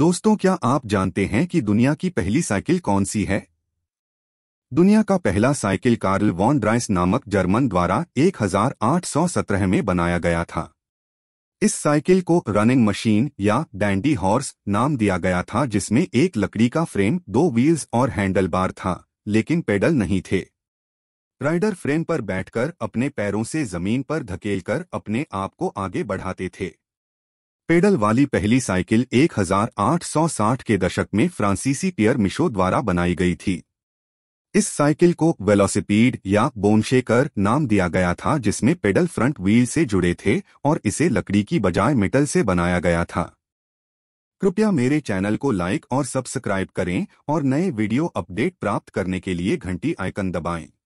दोस्तों क्या आप जानते हैं कि दुनिया की पहली साइकिल कौन सी है दुनिया का पहला साइकिल कार्ल वॉन ड्राइस नामक जर्मन द्वारा 1817 में बनाया गया था इस साइकिल को रनिंग मशीन या डैंडी हॉर्स नाम दिया गया था जिसमें एक लकड़ी का फ्रेम दो व्हील्स और हैंडल बार था लेकिन पेडल नहीं थे राइडर फ्रेम पर बैठकर अपने पैरों से जमीन पर धकेलकर अपने आप को आगे बढ़ाते थे पेडल वाली पहली साइकिल 1860 के दशक में फ्रांसीसी पियर मिशो द्वारा बनाई गई थी इस साइकिल को वेलोसिपीड या बोनशेकर नाम दिया गया था जिसमें पेडल फ्रंट व्हील से जुड़े थे और इसे लकड़ी की बजाय मेटल से बनाया गया था कृपया मेरे चैनल को लाइक और सब्सक्राइब करें और नए वीडियो अपडेट प्राप्त करने के लिए घंटी आइकन दबाएं